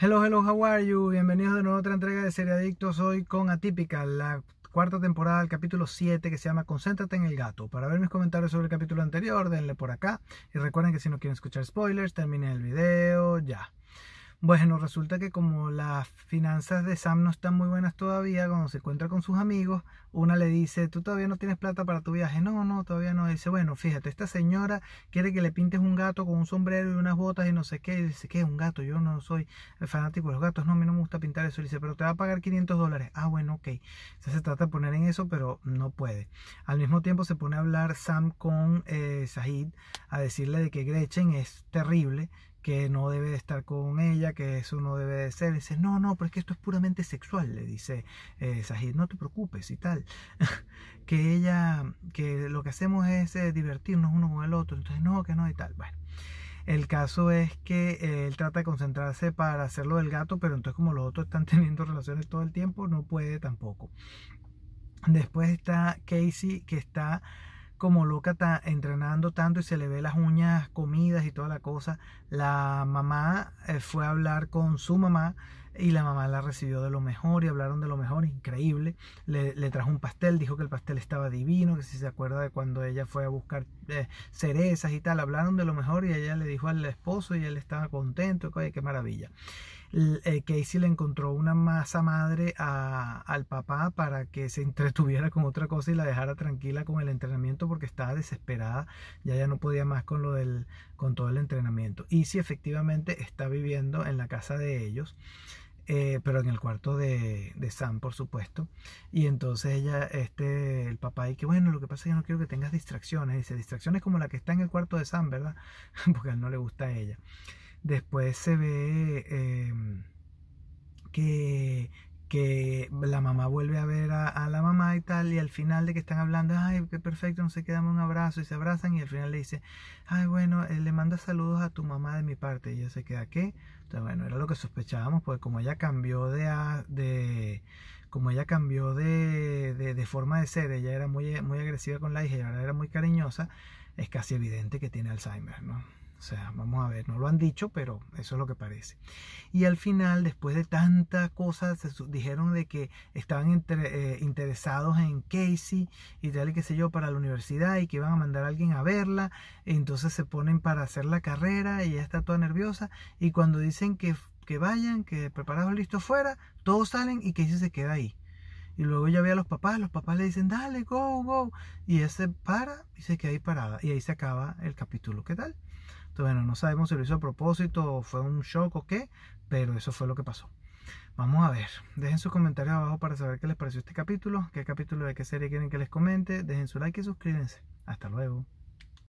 Hello, hello, how are you? Bienvenidos de a otra entrega de Adictos hoy con Atípica, la cuarta temporada del capítulo 7 que se llama Concéntrate en el gato. Para ver mis comentarios sobre el capítulo anterior, denle por acá. Y recuerden que si no quieren escuchar spoilers, terminen el video ya. Bueno, resulta que como las finanzas de Sam no están muy buenas todavía, cuando se encuentra con sus amigos, una le dice, tú todavía no tienes plata para tu viaje. No, no, todavía no. Dice, bueno, fíjate, esta señora quiere que le pintes un gato con un sombrero y unas botas y no sé qué. Y dice, ¿qué? Un gato, yo no soy fanático de los gatos. No, a mí no me gusta pintar eso. dice, pero te va a pagar 500 dólares. Ah, bueno, ok. se trata de poner en eso, pero no puede. Al mismo tiempo se pone a hablar Sam con eh, Sahid a decirle de que Gretchen es terrible, que no debe de estar con ella, que eso no debe de ser. Y dice, no, no, pero es que esto es puramente sexual, le dice eh, no te preocupes y tal. que ella, que lo que hacemos es eh, divertirnos uno con el otro, entonces no, que no y tal. Bueno, el caso es que eh, él trata de concentrarse para hacerlo del gato, pero entonces como los otros están teniendo relaciones todo el tiempo, no puede tampoco. Después está Casey, que está como loca está entrenando tanto y se le ve las uñas comidas y toda la cosa, la mamá eh, fue a hablar con su mamá y la mamá la recibió de lo mejor y hablaron de lo mejor, increíble. Le, trajo un pastel, dijo que el pastel estaba divino, que si se acuerda de cuando ella fue a buscar eh, cerezas y tal, hablaron de lo mejor y ella le dijo al esposo y él estaba contento, que qué maravilla. Eh, Casey le encontró una masa madre a, al papá para que se entretuviera con otra cosa y la dejara tranquila con el entrenamiento porque estaba desesperada, ya ya no podía más con lo del con todo el entrenamiento. Y si efectivamente está viviendo en la casa de ellos, eh, pero en el cuarto de, de, Sam, por supuesto. Y entonces ella, este, el papá, y que bueno, lo que pasa es que no quiero que tengas distracciones. Dice, distracciones como la que está en el cuarto de Sam, ¿verdad? Porque a él no le gusta a ella. Después se ve eh, que, que la mamá vuelve a ver a y al final de que están hablando, ay, qué perfecto, no se quedan un abrazo, y se abrazan, y al final le dice, ay, bueno, eh, le manda saludos a tu mamá de mi parte, y ella se queda, ¿qué? Entonces, bueno, era lo que sospechábamos, porque como ella cambió de, como ella cambió de, de, forma de ser, ella era muy, muy agresiva con la hija y ahora era muy cariñosa, es casi evidente que tiene Alzheimer, ¿no? O sea, vamos a ver, no lo han dicho, pero eso es lo que parece. Y al final, después de tantas cosas, se dijeron de que estaban eh, interesados en Casey y tal y qué sé yo para la universidad y que iban a mandar a alguien a verla. entonces se ponen para hacer la carrera y ella está toda nerviosa. Y cuando dicen que, que vayan, que preparados, listos fuera, todos salen y Casey se queda ahí. Y luego ya ve a los papás, los papás le dicen, dale, go, go. Y ella se para y se queda ahí parada. Y ahí se acaba el capítulo. ¿Qué tal? Entonces, bueno, no sabemos si lo hizo a propósito o fue un shock o qué, pero eso fue lo que pasó. Vamos a ver, dejen sus comentarios abajo para saber qué les pareció este capítulo, qué capítulo de qué serie quieren que les comente, dejen su like y suscríbanse. Hasta luego.